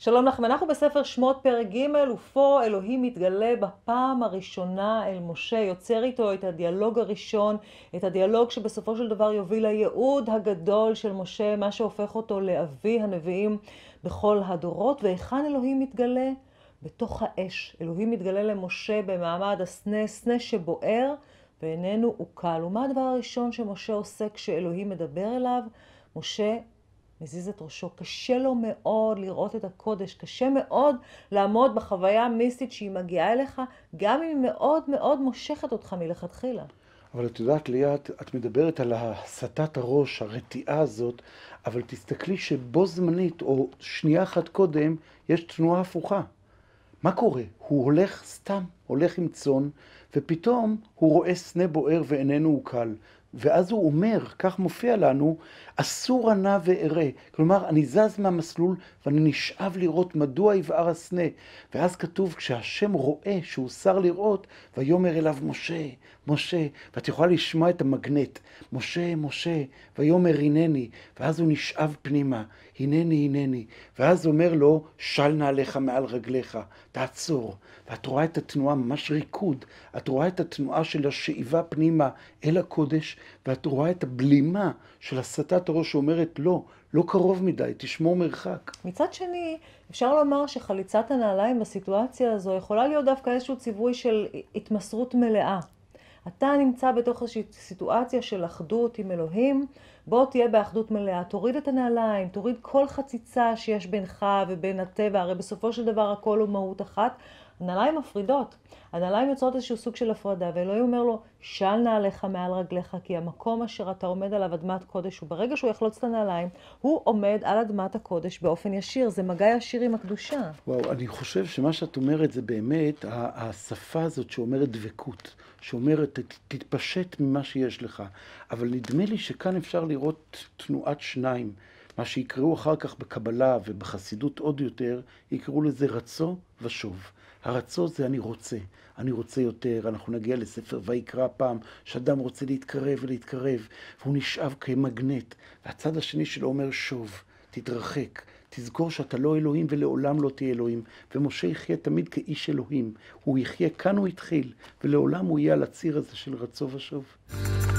שלום לכם, אנחנו בספר שמות פרק ג' ופה אלוהים מתגלה בפעם הראשונה אל משה, יוצר איתו את הדיאלוג הראשון, את הדיאלוג שבסופו של דבר יוביל לייעוד הגדול של משה, מה שהופך אותו לאבי הנביאים בכל הדורות, והיכן אלוהים מתגלה? בתוך האש. אלוהים מתגלה למשה במעמד הסנה, סנה שבוער ואיננו עוקל. ומה הדבר הראשון שמשה עושה כשאלוהים מדבר אליו? משה מזיז את ראשו. קשה לו מאוד לראות את הקודש, קשה מאוד לעמוד בחוויה המיסטית שהיא מגיעה אליך, גם אם היא מאוד מאוד מושכת אותך מלכתחילה. אבל את יודעת, ליאת, את מדברת על הסטת הראש, הרתיעה הזאת, אבל תסתכלי שבו זמנית, או שנייה אחת קודם, יש תנועה הפוכה. מה קורה? הוא הולך סתם, הולך עם צאן, ופתאום הוא רואה סנה בוער ואיננו עוקל. ואז הוא אומר, כך מופיע לנו, אסור הנע ואראה. כלומר, אני זז מהמסלול ואני נשאב לראות מדוע יבער הסנה. ואז כתוב, כשהשם רואה שהוא שר לראות, ויאמר אליו משה, משה, ואת יכולה לשמוע את המגנט, משה, משה, ויאמר הנני, ואז הוא נשאב פנימה, הנני, הנני, ואז אומר לו, של נעליך מעל רגליך, תעצור, ואת רואה את התנועה, ממש ריקוד, את רואה את התנועה של השאיבה פנימה אל הקודש, ואת רואה את הבלימה של הסטת הראש שאומרת לא, לא קרוב מדי, תשמור מרחק. מצד שני, אפשר לומר שחליצת הנעליים בסיטואציה הזו יכולה להיות דווקא איזשהו ציווי של התמסרות מלאה. אתה נמצא בתוך איזושהי סיטואציה של אחדות עם אלוהים, בוא תהיה באחדות מלאה. תוריד את הנעליים, תוריד כל חציצה שיש בינך ובין הטבע, הרי בסופו של דבר הכל הוא מהות אחת, הנעליים מפרידות. הנעליים יוצרות איזשהו סוג של הפרדה, ואלוהים אומר לו, של נעליך מעל רגליך, כי המקום אשר אתה עומד עליו אדמת קודש, וברגע שהוא יחלוץ את הנעליים, הוא עומד על אדמת הקודש באופן ישיר. זה מגע ישיר עם הקדושה. וואו, אני חושב שמה שאת אומרת זה באמת השפה הזאת שאומרת דבקות, שאומרת, תתפשט ממה שיש לך. אבל נדמה לי שכאן אפשר לראות תנועת שניים. מה שיקראו אחר כך בקבלה ובחסידות עוד יותר, יקראו לזה רצו ושוב. הרצו זה אני רוצה, אני רוצה יותר, אנחנו נגיע לספר ויקרא פעם, שאדם רוצה להתקרב ולהתקרב, והוא נשאב כמגנט, והצד השני שלו אומר שוב, תתרחק, תזכור שאתה לא אלוהים ולעולם לא תהיה אלוהים. ומשה יחיה תמיד כאיש אלוהים. הוא יחיה כאן הוא התחיל, ולעולם הוא יהיה על הציר הזה של רצו ושוב.